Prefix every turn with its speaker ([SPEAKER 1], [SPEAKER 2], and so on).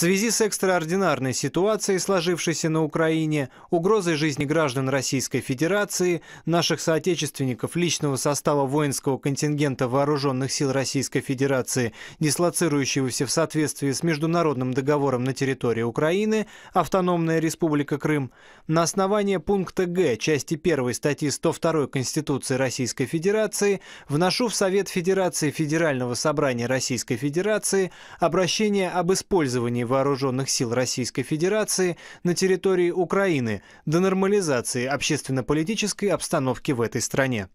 [SPEAKER 1] связи с экстраординарной ситуацией, сложившейся на Украине, угрозой жизни граждан Российской Федерации, наших соотечественников личного состава воинского контингента Вооруженных сил Российской Федерации, дислоцирующегося в соответствии с международным договором на территории Украины, Автономная Республика Крым, на основании пункта Г части 1 статьи 102 Конституции Российской Федерации вношу в Совет Федерации Федерального собрания Российской Федерации обращение об использовании Вооруженных сил Российской Федерации на территории Украины до нормализации общественно-политической обстановки в этой стране.